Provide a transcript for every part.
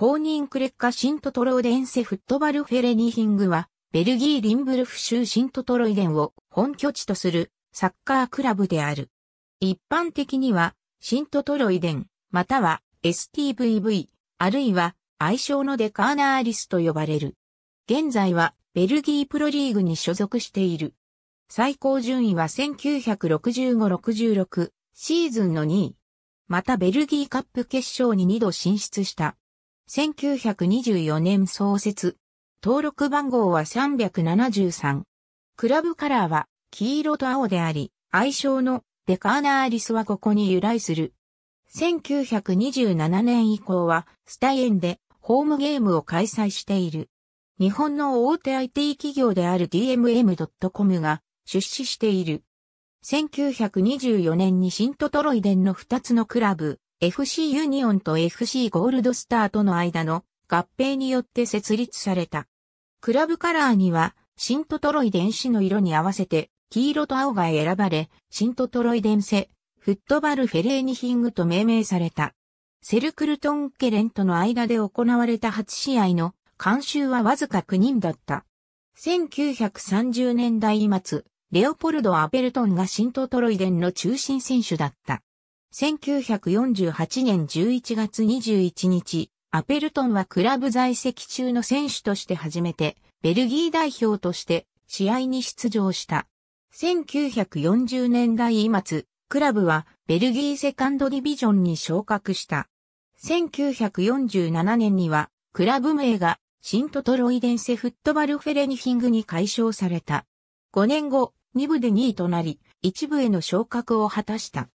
公認クレッカ・シントトロイデンセフットバルフェレニヒングは、ベルギー・リンブルフ州シントトロイデンを本拠地とするサッカークラブである。一般的には、シントトロイデン、または STVV、あるいは愛称のデカーナーリスと呼ばれる。現在はベルギープロリーグに所属している。最高順位は1965-66シーズンの2位。またベルギーカップ決勝に2度進出した1924年創設。登録番号は373。クラブカラーは黄色と青であり、愛称のデカーナーリスはここに由来する。1927年以降はスタイエンでホームゲームを開催している。日本の大手 IT 企業である DMM.com が出資している。1924年に新トトロイデンの2つのクラブ、FC ユニオンと FC ゴールドスターとの間の合併によって設立された。クラブカラーには、シントトロイデン氏の色に合わせて、黄色と青が選ばれ、シントトロイデンセ、フットバルフェレーニヒングと命名された。セルクルトンケレンとの間で行われた初試合の監修はわずか9人だった。1930年代末、レオポルド・アベルトンがシントトロイデンの中心選手だった。1948年11月21日、アペルトンはクラブ在籍中の選手として初めて、ベルギー代表として試合に出場した。1940年代末、クラブはベルギーセカンドディビジョンに昇格した。1947年には、クラブ名がシントトロイデンセフットバルフェレニヒングに解消された。5年後、2部で2位となり、1部への昇格を果たした。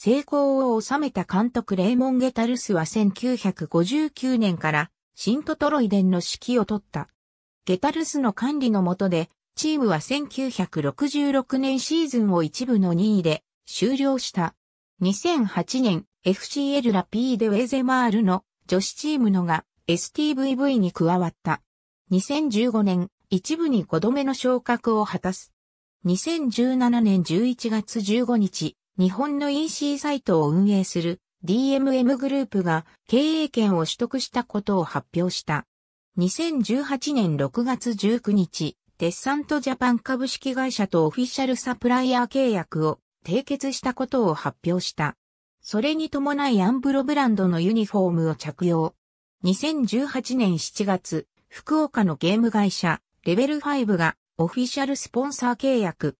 成功を収めた監督レーモン・ゲタルスは1959年からシントトロイデンの指揮を取った。ゲタルスの管理の下で、チームは1966年シーズンを一部の2位で終了した。2008年 FCL ラピーデウェゼマールの女子チームのが STVV に加わった。2015年一部に5度目の昇格を果たす。2017年11月15日、日本の EC サイトを運営する DMM グループが経営権を取得したことを発表した。2018年6月19日、デッサントジャパン株式会社とオフィシャルサプライヤー契約を締結したことを発表した。それに伴いアンブロブランドのユニフォームを着用。2018年7月、福岡のゲーム会社、レベル5がオフィシャルスポンサー契約。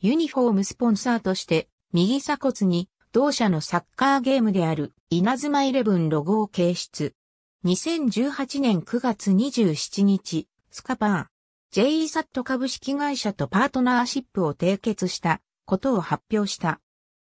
ユニフォームスポンサーとして右鎖骨に同社のサッカーゲームである稲妻イレブンロゴを掲出。2018年9月27日、スカパー、JE サット株式会社とパートナーシップを締結したことを発表した。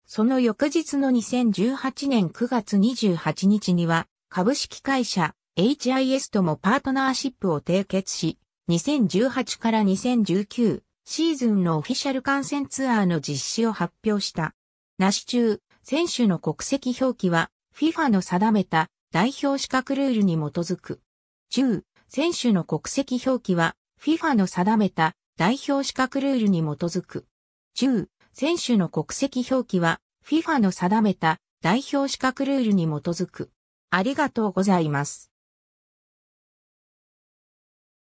その翌日の2018年9月28日には、株式会社 HIS ともパートナーシップを締結し、2018から2019シーズンのオフィシャル観戦ツアーの実施を発表した。なし中、選手の国籍表記は FIFA の定めた代表資格ルールに基づく。中、選手の国籍表記は FIFA の定めた代表資格ルールに基づく。中、選手の国籍表記は FIFA の定めた代表資格ルールに基づく。ありがとうございます。